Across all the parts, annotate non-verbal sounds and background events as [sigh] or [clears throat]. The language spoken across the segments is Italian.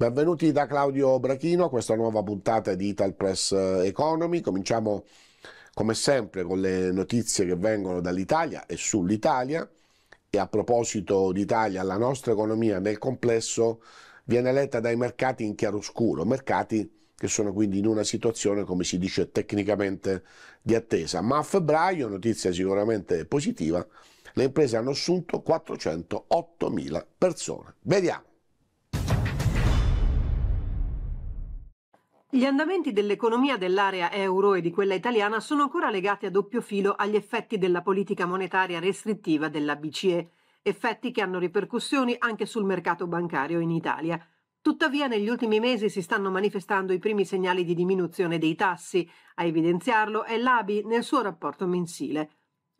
Benvenuti da Claudio Brachino a questa nuova puntata di Ital Press eh, Economy. Cominciamo come sempre con le notizie che vengono dall'Italia e sull'Italia. E a proposito d'Italia, la nostra economia nel complesso viene letta dai mercati in chiaroscuro, mercati che sono quindi in una situazione, come si dice tecnicamente, di attesa. Ma a febbraio, notizia sicuramente positiva, le imprese hanno assunto 408.000 persone. Vediamo. Gli andamenti dell'economia dell'area euro e di quella italiana sono ancora legati a doppio filo agli effetti della politica monetaria restrittiva della BCE, effetti che hanno ripercussioni anche sul mercato bancario in Italia. Tuttavia negli ultimi mesi si stanno manifestando i primi segnali di diminuzione dei tassi, a evidenziarlo è l'ABI nel suo rapporto mensile.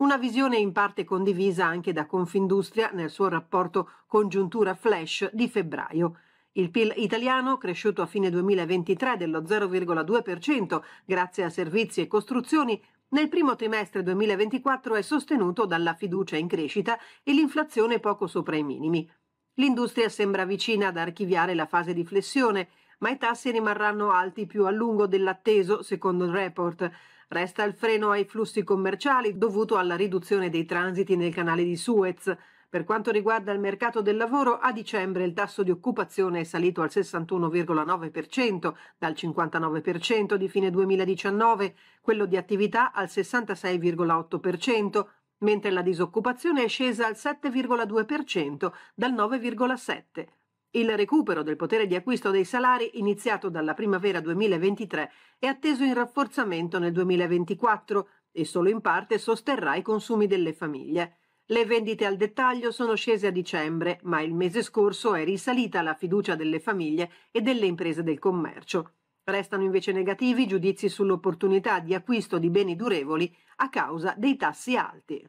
Una visione in parte condivisa anche da Confindustria nel suo rapporto Congiuntura Flash di febbraio. Il PIL italiano, cresciuto a fine 2023 dello 0,2% grazie a servizi e costruzioni, nel primo trimestre 2024 è sostenuto dalla fiducia in crescita e l'inflazione poco sopra i minimi. L'industria sembra vicina ad archiviare la fase di flessione, ma i tassi rimarranno alti più a lungo dell'atteso, secondo il report. Resta il freno ai flussi commerciali dovuto alla riduzione dei transiti nel canale di Suez. Per quanto riguarda il mercato del lavoro, a dicembre il tasso di occupazione è salito al 61,9% dal 59% di fine 2019, quello di attività al 66,8%, mentre la disoccupazione è scesa al 7,2% dal 9,7%. Il recupero del potere di acquisto dei salari, iniziato dalla primavera 2023, è atteso in rafforzamento nel 2024 e solo in parte sosterrà i consumi delle famiglie. Le vendite al dettaglio sono scese a dicembre, ma il mese scorso è risalita la fiducia delle famiglie e delle imprese del commercio. Restano invece negativi i giudizi sull'opportunità di acquisto di beni durevoli a causa dei tassi alti.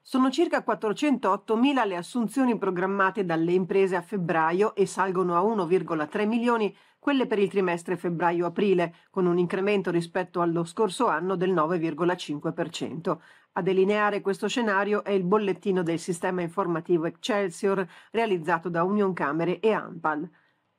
Sono circa 408.000 le assunzioni programmate dalle imprese a febbraio e salgono a 1,3 milioni quelle per il trimestre febbraio-aprile, con un incremento rispetto allo scorso anno del 9,5%. A delineare questo scenario è il bollettino del sistema informativo Excelsior realizzato da Unioncamere e Ampal.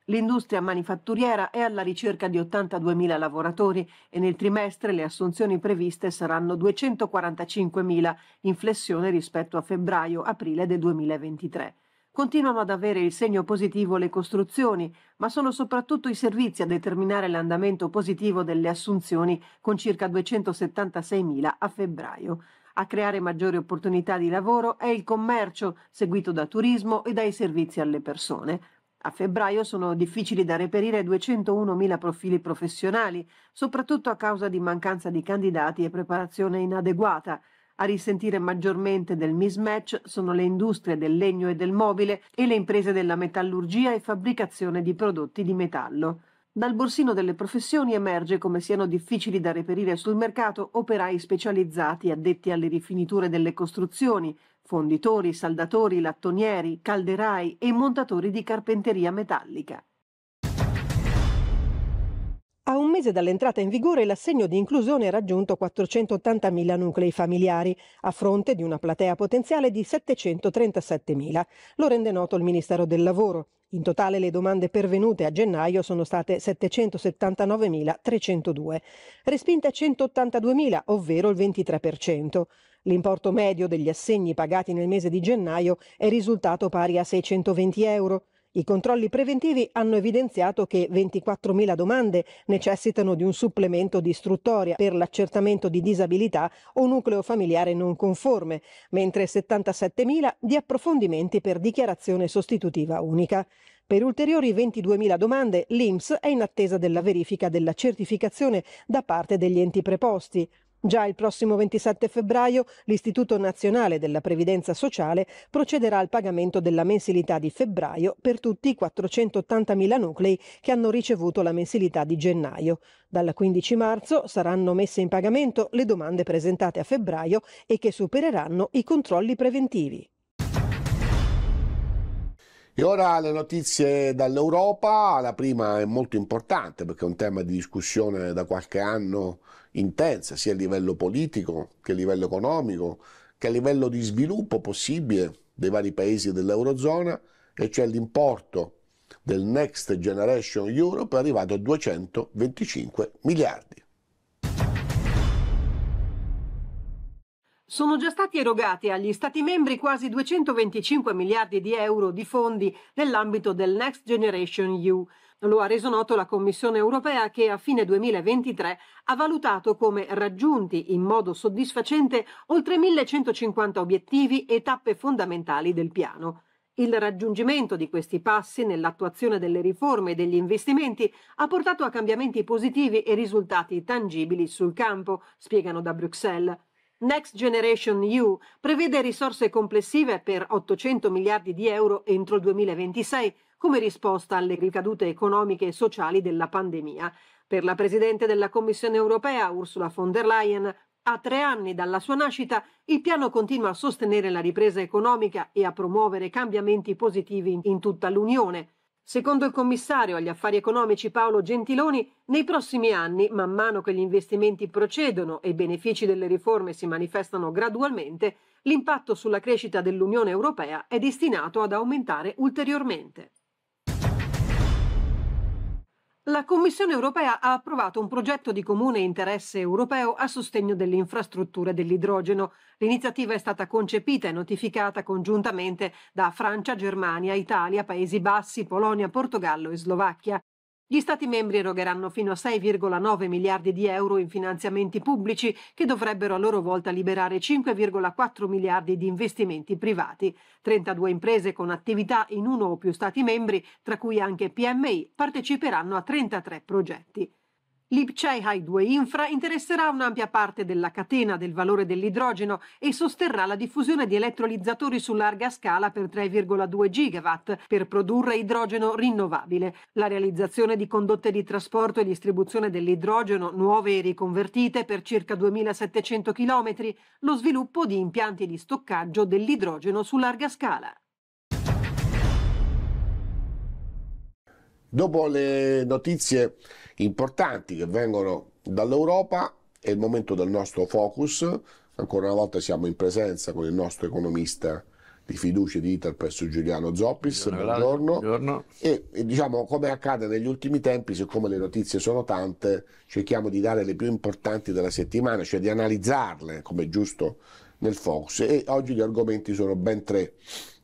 L'industria manifatturiera è alla ricerca di 82.000 lavoratori e nel trimestre le assunzioni previste saranno 245.000, in flessione rispetto a febbraio-aprile del 2023. Continuano ad avere il segno positivo le costruzioni, ma sono soprattutto i servizi a determinare l'andamento positivo delle assunzioni con circa 276.000 a febbraio. A creare maggiori opportunità di lavoro è il commercio, seguito da turismo e dai servizi alle persone. A febbraio sono difficili da reperire 201.000 profili professionali, soprattutto a causa di mancanza di candidati e preparazione inadeguata a risentire maggiormente del mismatch sono le industrie del legno e del mobile e le imprese della metallurgia e fabbricazione di prodotti di metallo. Dal borsino delle professioni emerge come siano difficili da reperire sul mercato operai specializzati addetti alle rifiniture delle costruzioni, fonditori, saldatori, lattonieri, calderai e montatori di carpenteria metallica. A un mese dall'entrata in vigore l'assegno di inclusione ha raggiunto 480.000 nuclei familiari, a fronte di una platea potenziale di 737.000. Lo rende noto il Ministero del Lavoro. In totale le domande pervenute a gennaio sono state 779.302, respinte 182.000, ovvero il 23%. L'importo medio degli assegni pagati nel mese di gennaio è risultato pari a 620 euro i controlli preventivi hanno evidenziato che 24.000 domande necessitano di un supplemento di istruttoria per l'accertamento di disabilità o nucleo familiare non conforme, mentre 77.000 di approfondimenti per dichiarazione sostitutiva unica. Per ulteriori 22.000 domande l'INPS è in attesa della verifica della certificazione da parte degli enti preposti. Già il prossimo 27 febbraio l'Istituto Nazionale della Previdenza Sociale procederà al pagamento della mensilità di febbraio per tutti i 480.000 nuclei che hanno ricevuto la mensilità di gennaio. Dal 15 marzo saranno messe in pagamento le domande presentate a febbraio e che supereranno i controlli preventivi. E ora le notizie dall'Europa, la prima è molto importante perché è un tema di discussione da qualche anno intensa, sia a livello politico che a livello economico, che a livello di sviluppo possibile dei vari paesi dell'Eurozona, e cioè l'importo del Next Generation Europe è arrivato a 225 miliardi. Sono già stati erogati agli Stati membri quasi 225 miliardi di euro di fondi nell'ambito del Next Generation EU. Lo ha reso noto la Commissione europea che a fine 2023 ha valutato come raggiunti in modo soddisfacente oltre 1150 obiettivi e tappe fondamentali del piano. Il raggiungimento di questi passi nell'attuazione delle riforme e degli investimenti ha portato a cambiamenti positivi e risultati tangibili sul campo, spiegano da Bruxelles. Next Generation EU prevede risorse complessive per 800 miliardi di euro entro il 2026 come risposta alle ricadute economiche e sociali della pandemia. Per la Presidente della Commissione europea, Ursula von der Leyen, a tre anni dalla sua nascita, il piano continua a sostenere la ripresa economica e a promuovere cambiamenti positivi in tutta l'Unione Secondo il commissario agli affari economici Paolo Gentiloni, nei prossimi anni, man mano che gli investimenti procedono e i benefici delle riforme si manifestano gradualmente, l'impatto sulla crescita dell'Unione Europea è destinato ad aumentare ulteriormente. La Commissione europea ha approvato un progetto di comune interesse europeo a sostegno delle infrastrutture dell'idrogeno. L'iniziativa è stata concepita e notificata congiuntamente da Francia, Germania, Italia, Paesi Bassi, Polonia, Portogallo e Slovacchia. Gli Stati membri erogheranno fino a 6,9 miliardi di euro in finanziamenti pubblici che dovrebbero a loro volta liberare 5,4 miliardi di investimenti privati. 32 imprese con attività in uno o più Stati membri, tra cui anche PMI, parteciperanno a 33 progetti. L'IPCEI 2 Infra interesserà un'ampia parte della catena del valore dell'idrogeno e sosterrà la diffusione di elettrolizzatori su larga scala per 3,2 gigawatt per produrre idrogeno rinnovabile, la realizzazione di condotte di trasporto e distribuzione dell'idrogeno nuove e riconvertite per circa 2.700 km, lo sviluppo di impianti di stoccaggio dell'idrogeno su larga scala. Dopo le notizie importanti che vengono dall'Europa è il momento del nostro focus, ancora una volta siamo in presenza con il nostro economista di fiducia di ITER Giuliano Zoppis, buongiorno. buongiorno. E, e diciamo come accade negli ultimi tempi, siccome le notizie sono tante, cerchiamo di dare le più importanti della settimana, cioè di analizzarle come giusto nel focus e oggi gli argomenti sono ben tre.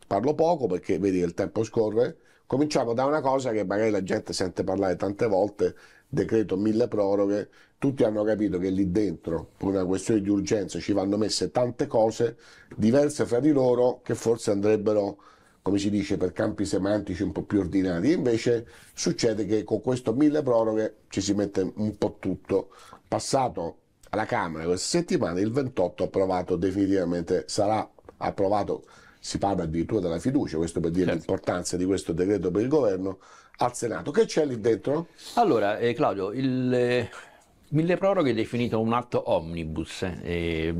Parlo poco perché vedi che il tempo scorre, Cominciamo da una cosa che magari la gente sente parlare tante volte, decreto mille proroghe, tutti hanno capito che lì dentro, per una questione di urgenza, ci vanno messe tante cose diverse fra di loro che forse andrebbero, come si dice, per campi semantici un po' più ordinati. Invece succede che con questo mille proroghe ci si mette un po' tutto. Passato alla Camera questa settimana, il 28 approvato definitivamente, sarà approvato si parla addirittura della fiducia, questo per dire certo. l'importanza di questo decreto per il governo, al Senato. Che c'è lì dentro? Allora, eh, Claudio, il eh, mille proroghe è definito un atto omnibus. Eh,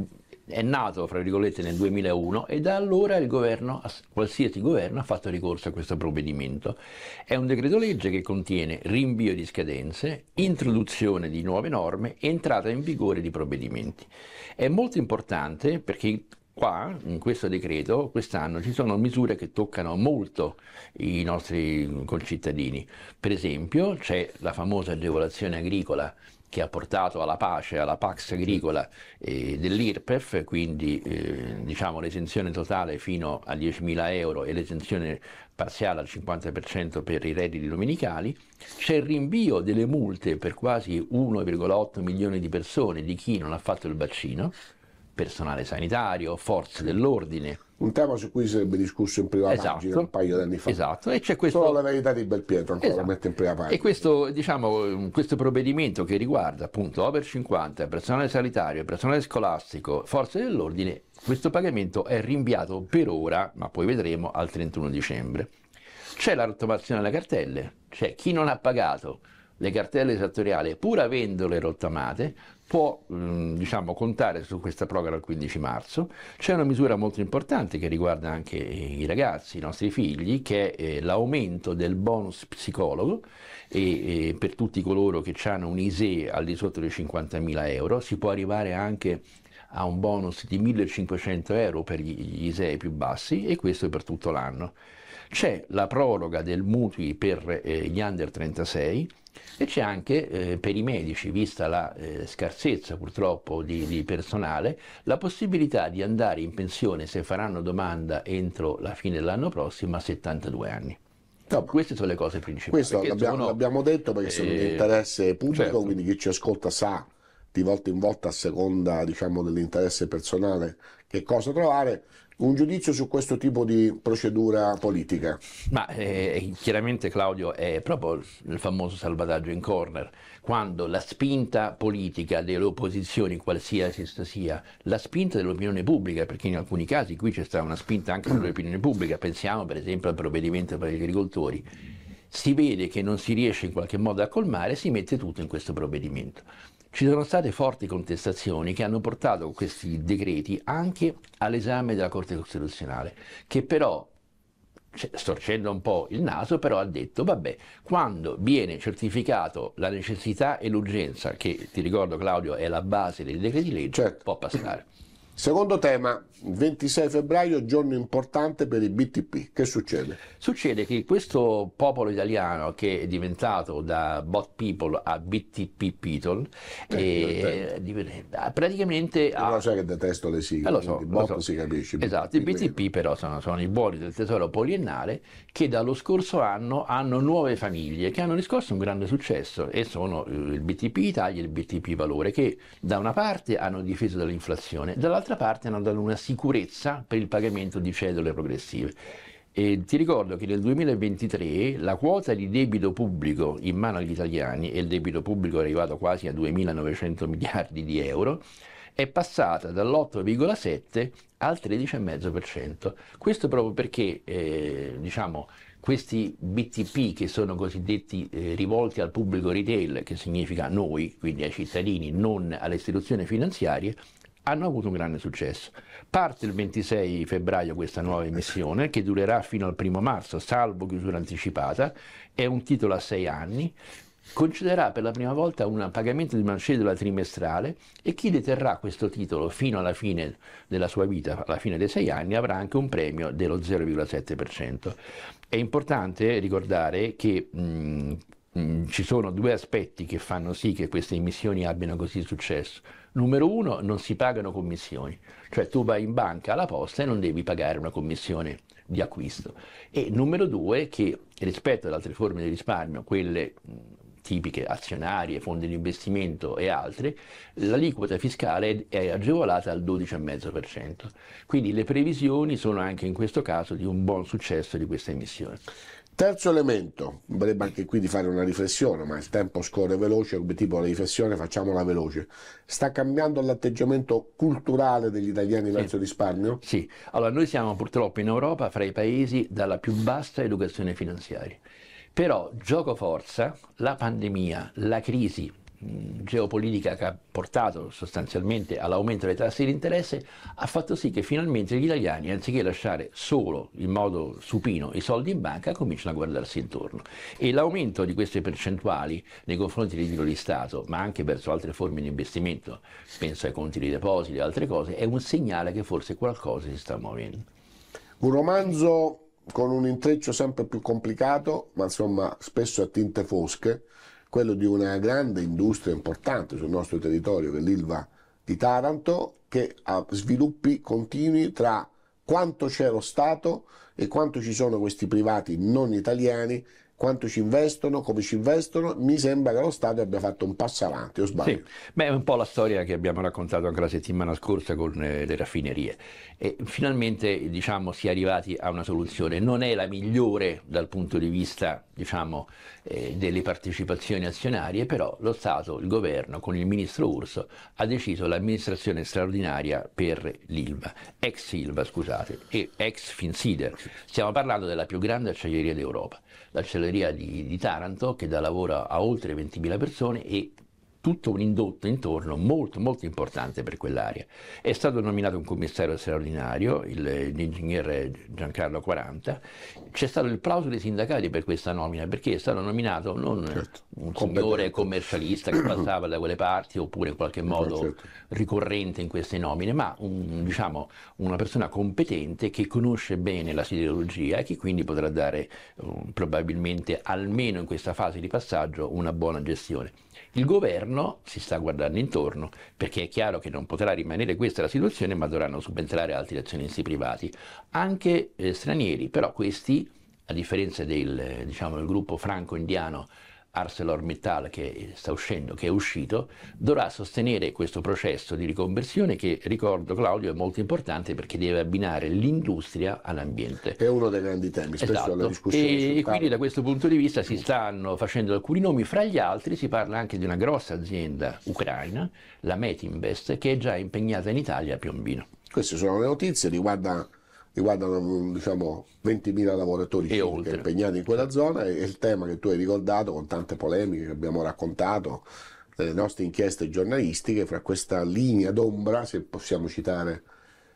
è nato, fra virgolette, nel 2001 e da allora il governo, qualsiasi governo, ha fatto ricorso a questo provvedimento. È un decreto legge che contiene rinvio di scadenze, introduzione di nuove norme e entrata in vigore di provvedimenti. È molto importante perché qua, in questo decreto, quest'anno ci sono misure che toccano molto i nostri concittadini. Per esempio c'è la famosa agevolazione agricola che ha portato alla pace, alla pax agricola eh, dell'IRPEF, quindi eh, diciamo l'esenzione totale fino a 10.000 euro e l'esenzione parziale al 50% per i redditi domenicali, c'è il rinvio delle multe per quasi 1,8 milioni di persone di chi non ha fatto il vaccino, personale sanitario, forze dell'ordine. Un tema su cui si sarebbe discusso in prima esatto. pagina un paio di anni fa. Esatto, e c'è questo... Solo la verità di Belpietro ancora esatto. mette in prima pagina. E questo, diciamo, questo provvedimento che riguarda appunto over 50, personale sanitario, personale scolastico, forze dell'ordine, questo pagamento è rinviato per ora, ma poi vedremo, al 31 dicembre. C'è la rottamazione delle cartelle, cioè chi non ha pagato le cartelle esattoriali pur avendole rottamate può mm, diciamo, contare su questa proroga dal 15 marzo. C'è una misura molto importante che riguarda anche i ragazzi, i nostri figli, che è eh, l'aumento del bonus psicologo e, per tutti coloro che hanno un ISE al di sotto dei 50.000 euro, si può arrivare anche a un bonus di 1500 euro per gli ISE più bassi e questo per tutto l'anno. C'è la proroga del mutui per eh, gli under 36 e c'è anche eh, per i medici, vista la eh, scarsezza purtroppo di, di, personale, la possibilità di andare in pensione se faranno domanda entro la fine dell'anno prossimo a 72 anni. No, queste sono le cose principali. Questo l'abbiamo, detto perché sono di eh, interesse pubblico, certo. quindi chi ci ascolta sa di volta in volta a seconda diciamo, dell'interesse personale che cosa trovare un giudizio su questo tipo di procedura politica? Ma eh, chiaramente Claudio è proprio il famoso salvataggio in corner, quando la spinta politica delle opposizioni, qualsiasi essa sia, la spinta dell'opinione pubblica, perché in alcuni casi qui c'è stata una spinta anche dell'opinione pubblica, pensiamo per esempio al provvedimento per gli agricoltori, si vede che non si riesce in qualche modo a colmare, si mette tutto in questo provvedimento. Ci sono state forti contestazioni che hanno portato questi decreti anche all'esame della Corte Costituzionale, che però cioè, storcendo un po' il naso, però ha detto, vabbè, quando viene certificato la necessità e l'urgenza, che ti ricordo Claudio è la base dei decreti legge, certo. può passare. Secondo tema, 26 febbraio, giorno importante per i BTP. Che succede? Succede che questo popolo italiano che è diventato da bot people a BTP people, eh, eh, praticamente... Ha... Lo sai che detesto le sigle, eh, so, bot so. si capisce. Esatto, i BTP meno. però sono, sono, i buoni del tesoro poliennale che dallo scorso anno hanno nuove famiglie che hanno riscosso un grande successo e sono eh, il BTP Italia e il BTP Valore che da una parte hanno difeso dall'inflazione, dall'altra dall'altra parte hanno dato una sicurezza per il pagamento di cedole progressive. E ti ricordo che nel 2023 la quota di debito pubblico in mano agli italiani, e il debito pubblico è arrivato quasi a 2.900 miliardi di euro, è passata dall'8,7 al 13,5%. Questo proprio perché eh, diciamo, questi BTP che sono cosiddetti eh, rivolti al pubblico retail, che significa noi, quindi ai cittadini, non alle istituzioni finanziarie, hanno avuto un grande successo. Parte il 26 febbraio questa nuova emissione che durerà fino al primo marzo, salvo chiusura anticipata, è un titolo a sei anni, concederà per la prima volta un pagamento di una cedula trimestrale e chi deterrà questo titolo fino alla fine della sua vita, alla fine dei sei anni, avrà anche un premio dello 0,7%. È importante ricordare che mh, mm, mm, ci sono due aspetti che fanno sì che queste emissioni abbiano così successo. Numero uno, non si pagano commissioni, cioè tu vai in banca alla posta e non devi pagare una commissione di acquisto. E numero due, che rispetto ad altre forme di risparmio, quelle tipiche azionarie, fondi di investimento e altre, l'aliquota fiscale è agevolata al 12,5%. Quindi le previsioni sono anche in questo caso di un buon successo di questa emissione. Terzo elemento, vorrebbe anche qui di fare una riflessione, ma il tempo scorre veloce, come tipo la riflessione facciamola veloce. Sta cambiando l'atteggiamento culturale degli italiani verso il risparmio? Sì, allora noi siamo purtroppo in Europa fra i paesi dalla più bassa educazione finanziaria. Però gioco forza, la pandemia, la crisi Mm, geopolitica che ha portato sostanzialmente all'aumento dei tassi di interesse ha fatto sì che finalmente gli italiani, anziché lasciare solo in modo supino i soldi in banca, cominciano a guardarsi intorno. E l'aumento di queste percentuali nei confronti del titolo di Stato, ma anche verso altre forme di investimento, penso ai conti di deposito e altre cose, è un segnale che forse qualcosa si sta muovendo. Un romanzo con un intreccio sempre più complicato, ma insomma spesso a tinte fosche, quello di una grande industria importante sul nostro territorio, che è l'Ilva di Taranto, che ha sviluppi continui tra quanto c'è lo Stato e quanto ci sono questi privati non italiani quanto ci investono, come ci investono, mi sembra che lo Stato abbia fatto un passo avanti, o sbaglio? Sì, ma è un po' la storia che abbiamo raccontato anche la settimana scorsa con eh, le raffinerie. E finalmente diciamo, si è arrivati a una soluzione, non è la migliore dal punto di vista diciamo, eh, delle partecipazioni azionarie, però lo Stato, il governo, con il ministro Urso, ha deciso l'amministrazione straordinaria per l'ILVA, ex ILVA scusate, e ex Finsider. Stiamo parlando della più grande acciaieria d'Europa, l'acciaieria scuderia di, di Taranto che dà lavoro a oltre 20.000 persone e tutto un indotto intorno molto molto importante per quell'area. È stato nominato un commissario straordinario, l'ingegnere Giancarlo 40, c'è stato il plauso dei sindacati per questa nomina, perché è stato nominato non certo, un signore commercialista che passava da quelle parti oppure in qualche eh, modo certo. ricorrente in queste nomine, ma un, diciamo, una persona competente che conosce bene la siderurgia e che quindi potrà dare eh, probabilmente almeno in questa fase di passaggio una buona gestione. Il governo si sta guardando intorno perché è chiaro che non potrà rimanere questa la situazione ma dovranno subentrare altri azionisti privati, anche eh, stranieri, però questi a differenza del, eh, diciamo, del gruppo franco-indiano ArcelorMittal che sta uscendo, che è uscito, dovrà sostenere questo processo di riconversione che, ricordo Claudio, è molto importante perché deve abbinare l'industria all'ambiente. È uno dei grandi temi, spesso esatto. alla discussione. E, e quindi da questo punto di vista si stanno facendo alcuni nomi, fra gli altri si parla anche di una grossa azienda ucraina, la Metinvest, che è già impegnata in Italia a Piombino. Queste sono le notizie, riguarda riguardano mm, diciamo, 20.000 lavoratori impegnati in quella zona e il tema che tu hai ricordato con tante polemiche che abbiamo raccontato nelle eh, nostre inchieste giornalistiche, fra questa linea d'ombra, se possiamo citare il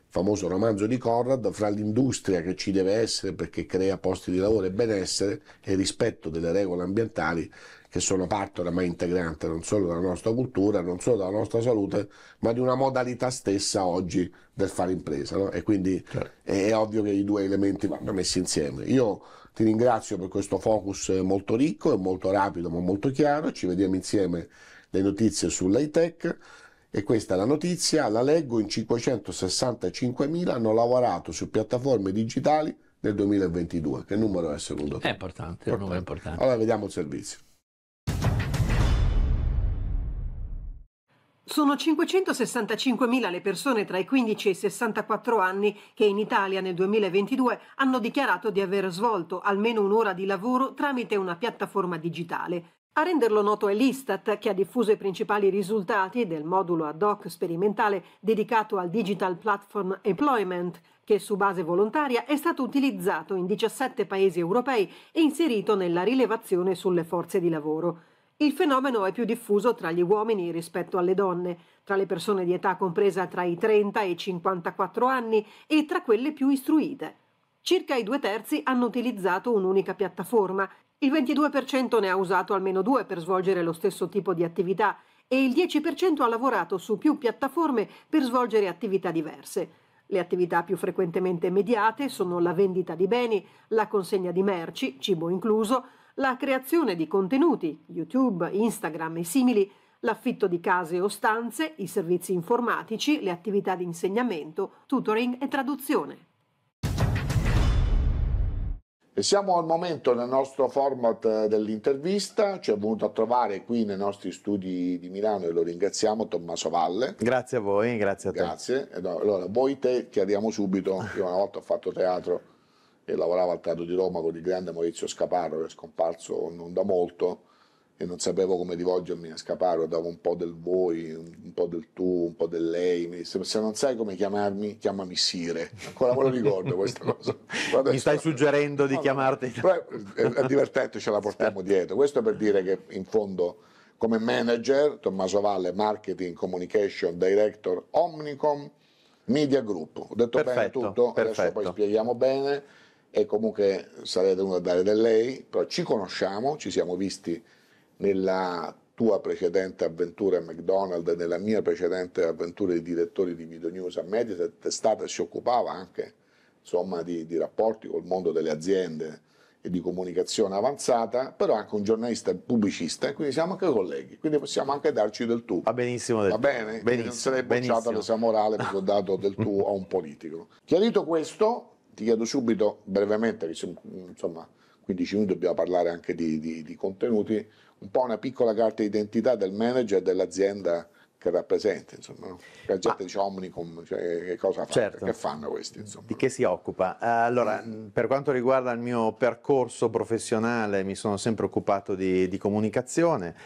famoso romanzo di Conrad, fra l'industria che ci deve essere perché crea posti di lavoro e benessere e rispetto delle regole ambientali che sono parte ormai integrante non solo della nostra cultura, non solo della nostra salute, ma di una modalità stessa oggi del fare impresa. No? E quindi certo. è, è ovvio che i due elementi vanno messi insieme. Io ti ringrazio per questo focus eh, molto ricco e molto rapido ma molto chiaro. Ci vediamo insieme le notizie sull'high-tech e questa è la notizia, la leggo in 565.000 hanno lavorato su piattaforme digitali nel 2022. Che numero è secondo te? È importante, importante. È importante. Allora vediamo il servizio. Sono 565.000 le persone tra i 15 e i 64 anni che in Italia nel 2022 hanno dichiarato di aver svolto almeno un'ora di lavoro tramite una piattaforma digitale. A renderlo noto è l'Istat, che ha diffuso i principali risultati del modulo ad hoc sperimentale dedicato al Digital Platform Employment, che su base volontaria è stato utilizzato in 17 paesi europei e inserito nella rilevazione sulle forze di lavoro. Il fenomeno è più diffuso tra gli uomini rispetto alle donne, tra le persone di età compresa tra i 30 e i 54 anni e tra quelle più istruite. Circa i due terzi hanno utilizzato un'unica piattaforma, il 22% ne ha usato almeno due per svolgere lo stesso tipo di attività e il 10% ha lavorato su più piattaforme per svolgere attività diverse. Le attività più frequentemente mediate sono la vendita di beni, la consegna di merci, cibo incluso, la creazione di contenuti, YouTube, Instagram e simili, l'affitto di case o stanze, i servizi informatici, le attività di insegnamento, tutoring e traduzione. E siamo al momento nel nostro format eh, dell'intervista, ci è venuto a trovare qui nei nostri studi di Milano e lo ringraziamo Tommaso Valle. Grazie a voi, grazie a te. Grazie. Allora, voi te chiariamo subito, io una volta ho fatto teatro e lavorava al Teatro di Roma con il grande Maurizio Scaparro, che è scomparso non da molto, e non sapevo come rivolgermi a Scaparro, davo un po' del voi, un po' del tu, un po' del lei, mi disse se non sai come chiamarmi, chiamami Sire, ancora me lo ricordo questa cosa. Adesso, mi stai suggerendo di no, chiamarti? Però è, è divertente, ce la portiamo dietro, questo per dire che in fondo come manager, Tommaso Valle, marketing, communication, director, Omnicom, Media Group, ho detto perfetto, bene tutto, perfetto. adesso poi spieghiamo bene e comunque sarei venuto a dare da lei, però ci conosciamo, ci siamo visti nella tua precedente avventura a McDonald's, nella mia precedente avventura di direttore di Video News a Mediaset, testata si occupava anche insomma, di, di rapporti col mondo delle aziende e di comunicazione avanzata, però anche un giornalista pubblicista e quindi siamo anche colleghi, quindi possiamo anche darci del tu. Va benissimo del Va bene? Benissimo, non sarei bocciato all'esa morale perché ho dato del tu a un politico. [laughs] Chiarito questo, ti chiedo subito brevemente, che insomma 15 minuti dobbiamo parlare anche di, di, di contenuti, un po' una piccola carta d'identità del manager e dell'azienda che rappresenta, insomma, la gente ah, dice Omnicom, cioè, che cosa fa, certo. che fanno questi, insomma. Di che si occupa? Allora, mm. per quanto riguarda il mio percorso professionale, mi sono sempre occupato di, di comunicazione,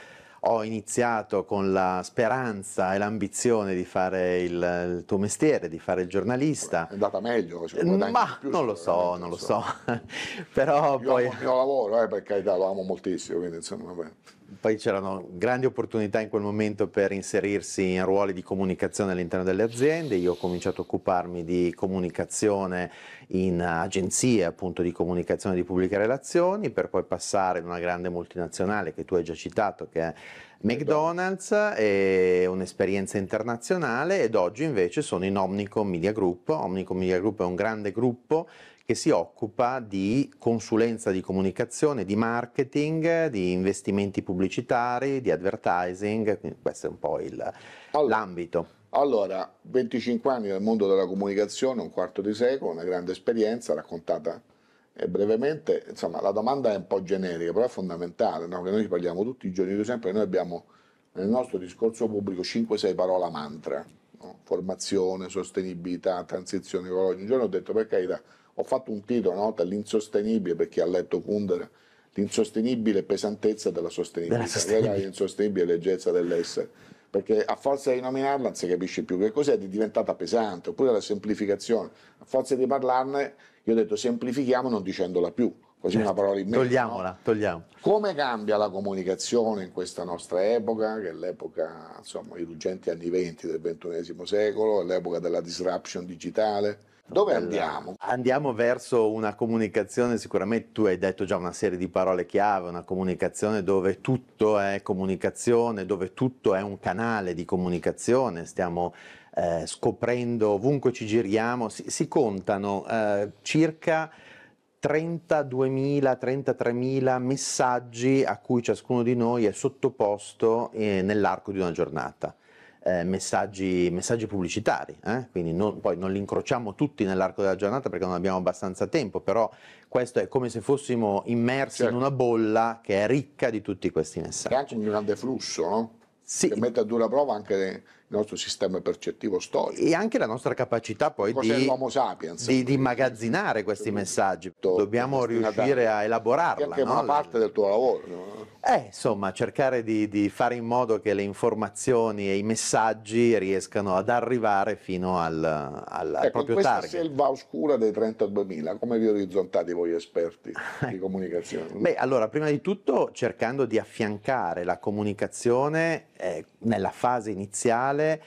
ho iniziato con la speranza e l'ambizione di fare il, il, tuo mestiere, di fare il giornalista. È andata meglio? Cioè, Ma più, non lo so, non lo so. so. [laughs] Però Io poi... Amo il mio lavoro, eh, per carità, lo amo moltissimo, quindi insomma... Vabbè. Poi c'erano grandi opportunità in quel momento per inserirsi in ruoli di comunicazione all'interno delle aziende, io ho cominciato a occuparmi di comunicazione in agenzie appunto di comunicazione di pubbliche relazioni per poi passare in una grande multinazionale che tu hai già citato che è McDonald's è un'esperienza internazionale ed oggi invece sono in Omnicom Media Group. Omnicom Media Group è un grande gruppo che si occupa di consulenza di comunicazione, di marketing, di investimenti pubblicitari, di advertising, Quindi questo è un po' il, allora, l'ambito. Allora, 25 anni nel mondo della comunicazione, un quarto di secolo, una grande esperienza raccontata e brevemente, insomma, la domanda è un po' generica, però è fondamentale, no? che noi parliamo tutti i giorni, io sempre noi abbiamo nel nostro discorso pubblico 5-6 parole mantra, no? formazione, sostenibilità, transizione ecologica. Un giorno ho detto, per carità, ho fatto un titolo, no? l'insostenibile, per chi ha letto Kundera, l'insostenibile pesantezza della sostenibilità, della sostenibile. l'insostenibile leggezza dell'essere, perché a forza di nominarla non si capisce più che cos'è, è diventata pesante, oppure la semplificazione, a forza di parlarne io ho detto semplifichiamo non dicendola più, così certo. una parola in mezzo. Togliamola, no? togliamo. Come cambia la comunicazione in questa nostra epoca, che è l'epoca, insomma, i ruggenti anni 20 del XXI secolo, è l'epoca della disruption digitale. Dove andiamo? Andiamo verso una comunicazione, sicuramente tu hai detto già una serie di parole chiave, una comunicazione dove tutto è comunicazione, dove tutto è un canale di comunicazione, stiamo eh, scoprendo ovunque ci giriamo, si, si contano eh, circa 32.000-33.000 messaggi a cui ciascuno di noi è sottoposto eh, nell'arco di una giornata. Eh, messaggi, messaggi, pubblicitari, eh? quindi non, poi non li incrociamo tutti nell'arco della giornata perché non abbiamo abbastanza tempo, però questo è come se fossimo immersi certo. in una bolla che è ricca di tutti questi messaggi. E anche un grande flusso, no? Sì. Che mette a dura prova anche il nostro sistema percettivo storico. E anche la nostra capacità poi di, sapiens, di, di, immagazzinare questi messaggi. Certo. Dobbiamo riuscire a elaborarla. Che è no? una parte del tuo lavoro. No? Eh, insomma, cercare di, di, fare in modo che le informazioni e i messaggi riescano ad arrivare fino al, al, ecco, al proprio target. Questa selva oscura dei 32.000, come vi orizzontate voi esperti di comunicazione? [laughs] Beh, allora, prima di tutto cercando di affiancare la comunicazione eh, nella fase iniziale nazionale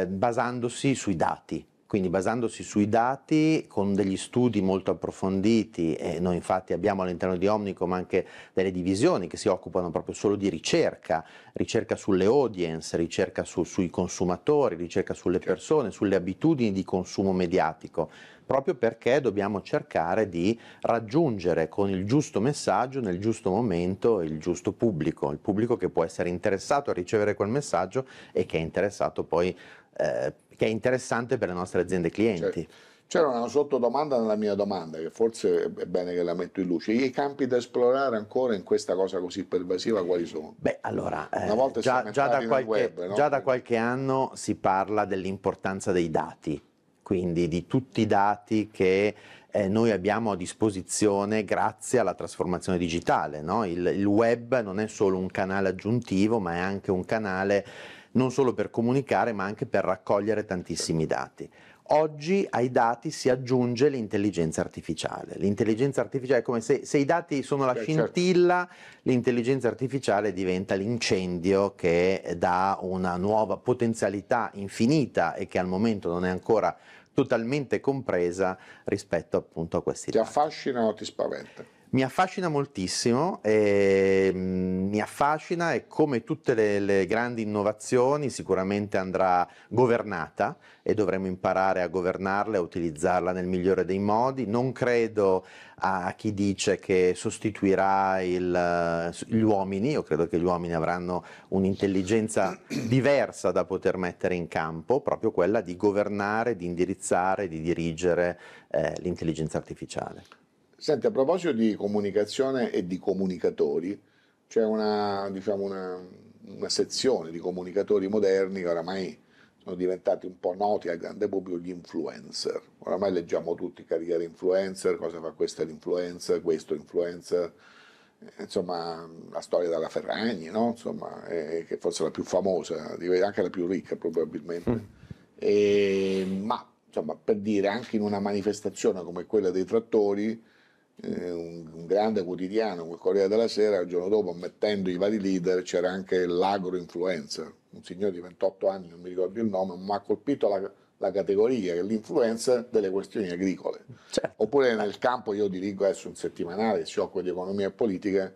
eh, basandosi sui dati. Quindi basandosi sui dati, con degli studi molto approfonditi, e noi infatti abbiamo all'interno di Omnicom anche delle divisioni che si occupano proprio solo di ricerca, ricerca sulle audience, ricerca su, sui consumatori, ricerca sulle certo. persone, sulle abitudini di consumo mediatico proprio perché dobbiamo cercare di raggiungere con il giusto messaggio, nel giusto momento, il giusto pubblico, il pubblico che può essere interessato a ricevere quel messaggio e che è interessato poi, eh, che è interessante per le nostre aziende clienti. Certo. C'era una sottodomanda nella mia domanda, che forse è bene che la metto in luce. I campi da esplorare ancora in questa cosa così pervasiva quali sono? Beh, allora, eh, già, già, da qualche, web, no? già da qualche anno si parla dell'importanza dei dati quindi di tutti i dati che eh, noi abbiamo a disposizione grazie alla trasformazione digitale. No? Il, il web non è solo un canale aggiuntivo, ma è anche un canale non solo per comunicare, ma anche per raccogliere tantissimi dati. Oggi ai dati si aggiunge l'intelligenza artificiale. L'intelligenza artificiale è come se, se i dati sono la eh, certo. scintilla, certo. l'intelligenza artificiale diventa l'incendio che dà una nuova potenzialità infinita e che al momento non è ancora totalmente compresa rispetto appunto a questi ti dati. Ti affascina o ti spaventa? Mi affascina moltissimo, e, ehm, mh, mi affascina e come tutte le, le grandi innovazioni sicuramente andrà governata e dovremo imparare a governarla e a utilizzarla nel migliore dei modi. Non credo a chi dice che sostituirà il, gli uomini, io credo che gli uomini avranno un'intelligenza [clears throat] diversa da poter mettere in campo, proprio quella di governare, di indirizzare, di dirigere eh, l'intelligenza artificiale. Senti, a proposito di comunicazione e di comunicatori, c'è una, diciamo una, una sezione di comunicatori moderni che oramai sono diventati un po' noti al grande pubblico gli influencer. Oramai leggiamo tutti carriera influencer, cosa fa questo l'influencer, eh, questo influencer, insomma la storia della Ferragni, no? insomma, è, eh, che forse è la più famosa, anche la più ricca probabilmente. Mm. E, ehm, ma insomma, per dire, anche in una manifestazione come quella dei trattori, eh, un, un, grande quotidiano, quel Corriere della Sera, il giorno dopo, mettendo i vari leader, c'era anche l'agro-influencer, un signore di 28 anni, non mi ricordo il nome, ma ha colpito la, la categoria, l'influenza delle questioni agricole. Certo. Oppure nel campo, io dirigo adesso un settimanale che si occupa di economia e politica,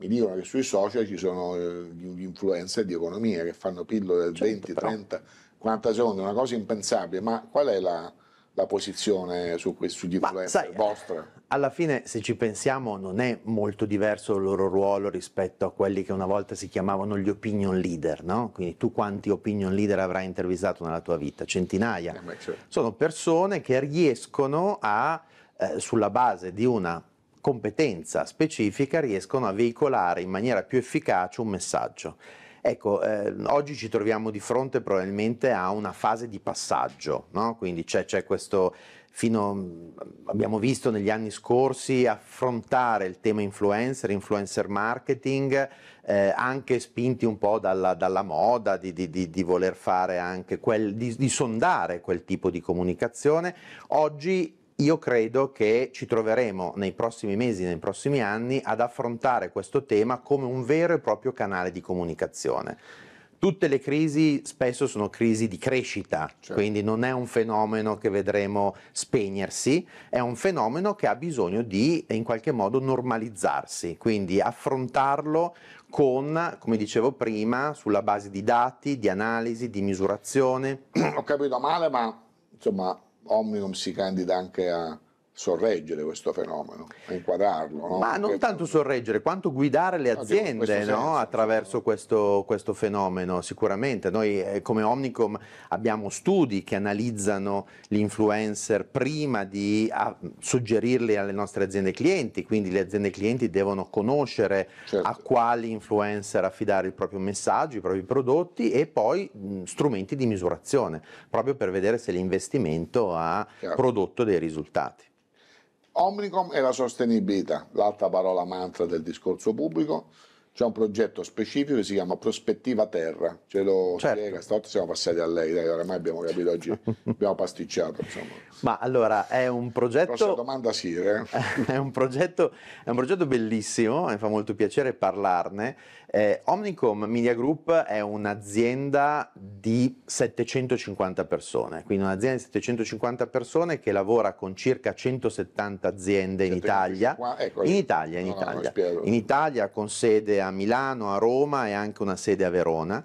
mi dicono che sui social ci sono eh, gli influencer di economia che fanno pillole del certo, 20, però. 30, 40 secondi, una cosa impensabile, ma qual è la, la posizione su questi sugli di Ma, vostra? Alla fine, se ci pensiamo, non è molto diverso il loro ruolo rispetto a quelli che una volta si chiamavano gli opinion leader, no? Quindi tu quanti opinion leader avrai intervistato nella tua vita? Centinaia. Eh, certo. Sono persone che riescono a, eh, sulla base di una competenza specifica, riescono a veicolare in maniera più efficace un messaggio. Ecco, eh, oggi ci troviamo di fronte probabilmente a una fase di passaggio, no? quindi c'è, c'è questo fino mhmm, abbiamo visto negli anni scorsi affrontare il tema influencer, influencer marketing, eh, anche spinti un po' dalla, dalla moda di, di, di, voler fare anche quel, di, di sondare quel tipo di comunicazione. Oggi io credo che ci troveremo nei prossimi mesi, nei prossimi anni ad affrontare questo tema come un vero e proprio canale di comunicazione. Tutte le crisi spesso sono crisi di crescita, certo. quindi non è un fenomeno che vedremo spegnersi, è un fenomeno che ha bisogno di in qualche modo normalizzarsi, quindi affrontarlo con, come dicevo prima, sulla base di dati, di analisi, di misurazione. Ho capito male, ma insomma Omnium si candida anche a, sorreggere questo fenomeno, inquadrarlo. No? Ma non Perché... tanto sorreggere, quanto guidare le aziende no, no? attraverso questo, questo, fenomeno, sicuramente. Noi eh, come Omnicom abbiamo studi che analizzano gli influencer prima di a, ah, suggerirli alle nostre aziende clienti, quindi le aziende clienti devono conoscere certo. a quali influencer affidare il proprio messaggio, i propri prodotti e poi mh, strumenti di misurazione, proprio per vedere se l'investimento ha Chiaro. prodotto dei risultati. Omnicom e la sostenibilità, l'altra parola mantra del discorso pubblico. C'è un progetto specifico che si chiama Prospettiva Terra, ce lo certo. spiega, stavolta siamo passati a lei, dai, oramai abbiamo capito oggi, [laughs] abbiamo pasticciato. Insomma. Ma allora è un progetto... Prossima domanda sì. Eh? [laughs] è, un progetto, è un progetto bellissimo, mi fa molto piacere parlarne eh, Omnicom Media Group è un'azienda di 750 persone, quindi un'azienda di 750 persone che lavora con circa 170 aziende in Italia, ecco, in Italia, in no, Italia, no, in Italia con sede a Milano, a Roma e anche una sede a Verona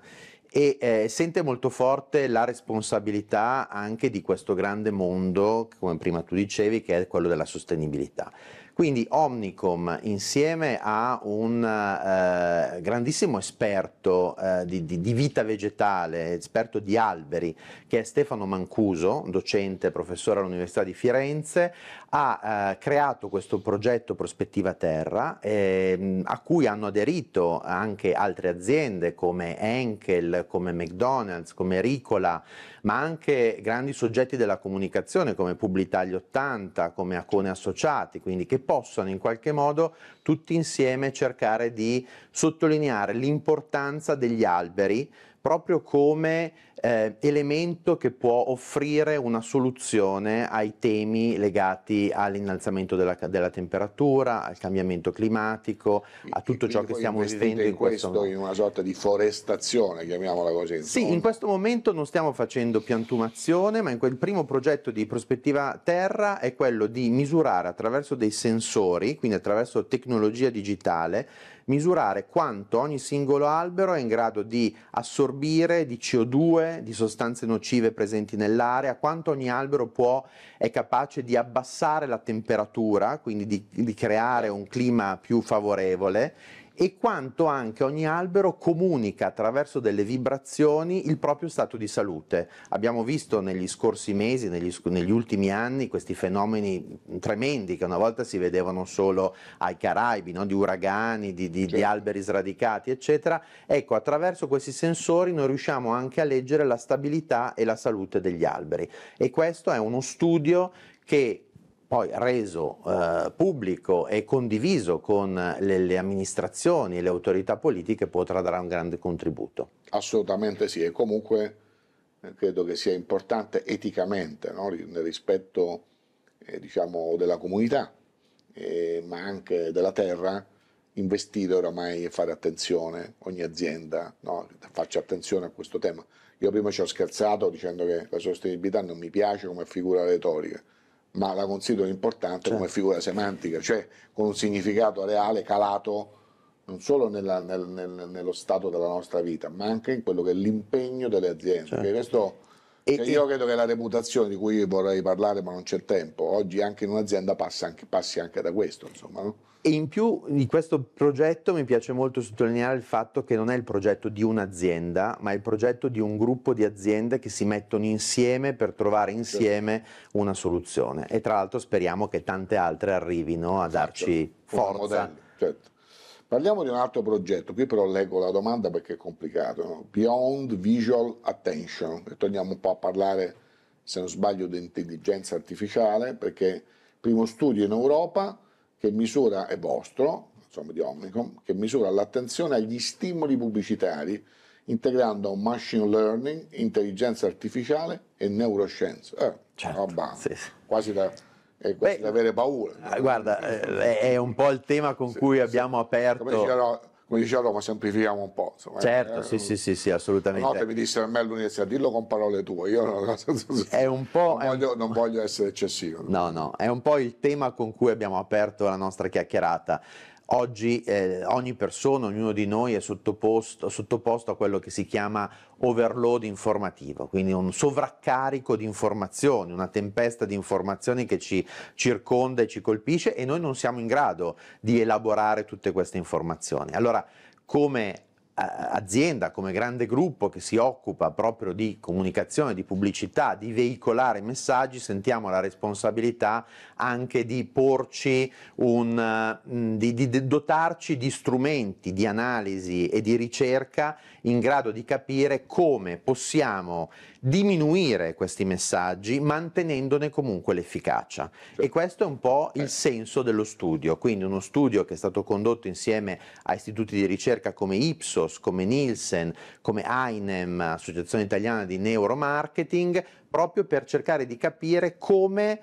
e eh, sente molto forte la responsabilità anche di questo grande mondo, come prima tu dicevi, che è quello della sostenibilità. Quindi Omnicom insieme a un eh, grandissimo esperto eh, di, di, vita vegetale, esperto di alberi, che è Stefano Mancuso, docente, professore all'Università di Firenze, ha eh, creato questo progetto Prospettiva Terra, ehm, a cui hanno aderito anche altre aziende come Enkel, come McDonald's, come Ricola, ma anche grandi soggetti della comunicazione come Publitagli 80, come Acone Associati, quindi che possano in qualche modo tutti insieme cercare di sottolineare l'importanza degli alberi proprio come eh, elemento che può offrire una soluzione ai temi legati all'innalzamento della, della temperatura, al cambiamento climatico, a tutto ciò che stiamo vivendo in questo momento. in una sorta di forestazione, chiamiamola così. Sì, in questo momento non stiamo facendo piantumazione, ma in quel primo progetto di prospettiva terra è quello di misurare attraverso dei sensori, quindi attraverso tecnologia digitale, misurare quanto ogni singolo albero è in grado di assorbire di CO2, di sostanze nocive presenti nell'area, quanto ogni albero può, è capace di abbassare la temperatura, quindi di, di creare un clima più favorevole e quanto anche ogni albero comunica attraverso delle vibrazioni il proprio stato di salute. Abbiamo visto negli scorsi mesi, negli, negli ultimi anni, questi fenomeni tremendi che una volta si vedevano solo ai Caraibi, no? di uragani, di, di, certo. di alberi sradicati, eccetera. Ecco, attraverso questi sensori noi riusciamo anche a leggere la stabilità e la salute degli alberi. E questo è uno studio che poi reso eh, pubblico e condiviso con le, le amministrazioni e le autorità politiche potrà dare un grande contributo. Assolutamente sì e comunque eh, credo che sia importante eticamente no? nel rispetto eh, diciamo, della comunità eh, ma anche della terra investire oramai e fare attenzione ogni azienda no? faccia attenzione a questo tema io prima ci ho scherzato dicendo che la sostenibilità non mi piace come figura retorica ma la considero importante certo. come figura semantica, cioè con un significato reale calato non solo nella, nel, nel, nello stato della nostra vita, ma anche in quello che è l'impegno delle aziende. Certo. Questo cioè, e, io credo che la reputazione di cui vorrei parlare, ma non c'è tempo, oggi anche in un'azienda passa anche, passi anche da questo. Insomma, no? E in più di questo progetto mi piace molto sottolineare il fatto che non è il progetto di un'azienda, ma è il progetto di un gruppo di aziende che si mettono insieme per trovare insieme certo. una soluzione. E tra l'altro speriamo che tante altre arrivino a darci certo. forza. Certo. Parliamo di un altro progetto, qui però leggo la domanda perché è complicato, no? Beyond Visual Attention, e torniamo un po' a parlare, se non sbaglio, di intelligenza artificiale, perché primo studio in Europa che misura, è vostro, insomma di Omnicom, che misura l'attenzione agli stimoli pubblicitari integrando machine learning, intelligenza artificiale e neuroscienza. Eh, certo, roba, sì, sì. quasi da e eh, questo Beh, di avere paura. Ah, guarda, eh, è un po' il tema con sì, cui abbiamo aperto. Come diceva, come Roma, semplifichiamo un po'. Insomma. Eh. Certo, eh, sì, sì, sì, sì, assolutamente. Una volta mi disse a me all'università, dillo con parole tue, io non, è un po', non, voglio, un... non voglio essere eccessivo. No, no, è un po' il tema con cui abbiamo aperto la nostra chiacchierata. Oggi eh, ogni persona, ognuno di noi è sottoposto, sottoposto, a quello che si chiama overload informativo, quindi un sovraccarico di informazioni, una tempesta di informazioni che ci circonda e ci colpisce e noi non siamo in grado di elaborare tutte queste informazioni. Allora, come azienda, come grande gruppo che si occupa proprio di comunicazione, di pubblicità, di veicolare messaggi, sentiamo la responsabilità anche di porci un, mm, di, di dotarci di strumenti di analisi e di ricerca in grado di capire come possiamo diminuire questi messaggi mantenendone comunque l'efficacia. Cioè. E certo. questo è un po' il eh. senso dello studio, quindi uno studio che è stato condotto insieme a istituti di ricerca come Ipsos, come Nielsen, come AINEM, Associazione Italiana di Neuromarketing, proprio per cercare di capire come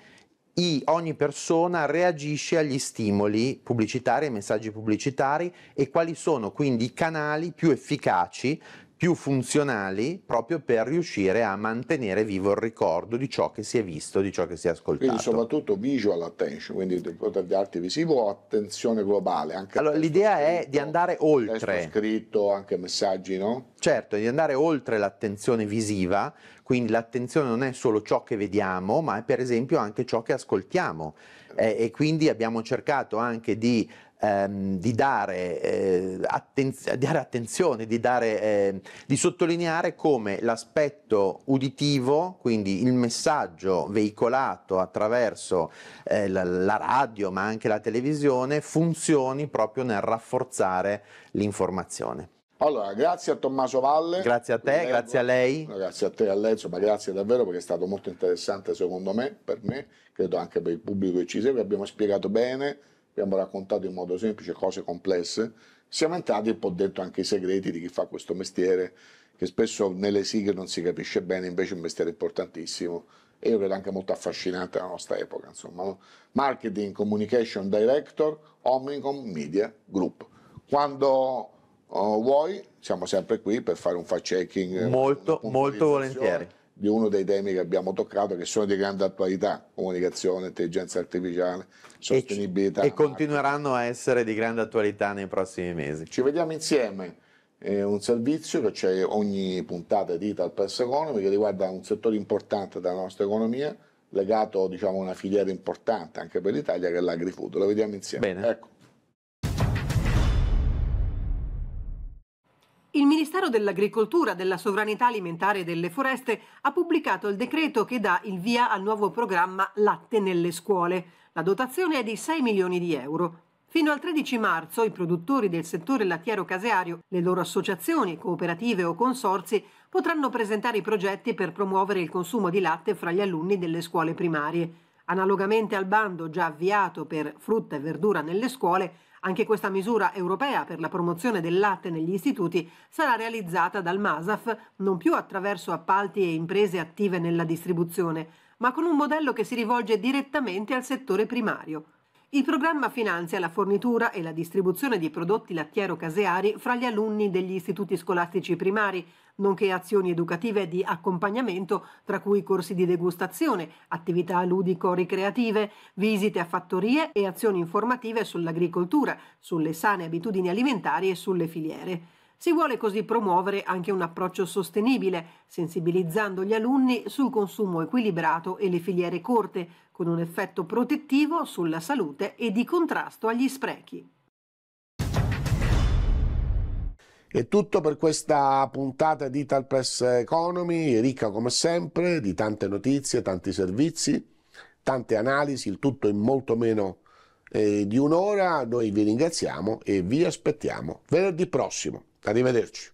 i, ogni persona reagisce agli stimoli pubblicitari, ai messaggi pubblicitari e quali sono quindi i canali più efficaci più funzionali proprio per riuscire a mantenere vivo il ricordo di ciò che si è visto, di ciò che si è ascoltato. Quindi soprattutto visual attention, quindi di arte visivo o attenzione globale? allora l'idea scritto, è di andare oltre. Testo scritto, anche messaggi, no? Certo, di andare oltre l'attenzione visiva, quindi l'attenzione non è solo ciò che vediamo, ma è per esempio anche ciò che ascoltiamo. Eh, eh e quindi abbiamo cercato anche di ehm, di, dare, eh, attenz- dare, attenzione, di, dare, eh, di sottolineare come l'aspetto uditivo, quindi il messaggio veicolato attraverso eh, la, la radio ma anche la televisione, funzioni proprio nel rafforzare l'informazione. Allora, grazie a Tommaso Valle. Grazie a te, lei, grazie a lei. Eh, grazie a te a lei, insomma, grazie davvero perché è stato molto interessante secondo me, per me, credo anche per il pubblico che ci segue, abbiamo spiegato bene abbiamo raccontato in modo semplice cose complesse, siamo entrati e poi ho detto anche i segreti di chi fa questo mestiere, che spesso nelle sigle non si capisce bene, invece è un mestiere importantissimo e io credo anche molto affascinante la nostra epoca, insomma. Marketing Communication Director, Omnicom Media Group. Quando uh, vuoi, siamo sempre qui per fare un fact checking. Molto, molto volentieri di uno dei temi che abbiamo toccato, che sono di grande attualità, comunicazione, intelligenza artificiale, sostenibilità. E, e continueranno a essere di grande attualità nei prossimi mesi. Ci vediamo insieme. È eh, un servizio che c'è ogni puntata di Ital Press Economy che riguarda un settore importante della nostra economia, legato diciamo, a una filiera importante anche per l'Italia che è l'agrifood. Lo vediamo insieme. Bene. Ecco. Il Ministero dell'Agricoltura, della Sovranità Alimentare e delle Foreste ha pubblicato il decreto che dà il via al nuovo programma Latte nelle scuole. La dotazione è di 6 milioni di euro. Fino al 13 marzo i produttori del settore lattiero-caseario, le loro associazioni, cooperative o consorzi potranno presentare i progetti per promuovere il consumo di latte fra gli alunni delle scuole primarie. Analogamente al bando già avviato per frutta e verdura nelle scuole, anche questa misura europea per la promozione del latte negli istituti sarà realizzata dal MASAF non più attraverso appalti e imprese attive nella distribuzione, ma con un modello che si rivolge direttamente al settore primario. Il programma finanzia la fornitura e la distribuzione di prodotti lattiero-caseari fra gli alunni degli istituti scolastici primari, nonché azioni educative di accompagnamento, tra cui corsi di degustazione, attività ludico-ricreative, visite a fattorie e azioni informative sull'agricoltura, sulle sane abitudini alimentari e sulle filiere. Si vuole così promuovere anche un approccio sostenibile, sensibilizzando gli alunni sul consumo equilibrato e le filiere corte, con un effetto protettivo sulla salute e di contrasto agli sprechi. È tutto per questa puntata di Tal Press Economy, ricca come sempre di tante notizie, tanti servizi, tante analisi, il tutto in molto meno eh, di un'ora. Noi vi ringraziamo e vi aspettiamo venerdì prossimo. Arrivederci.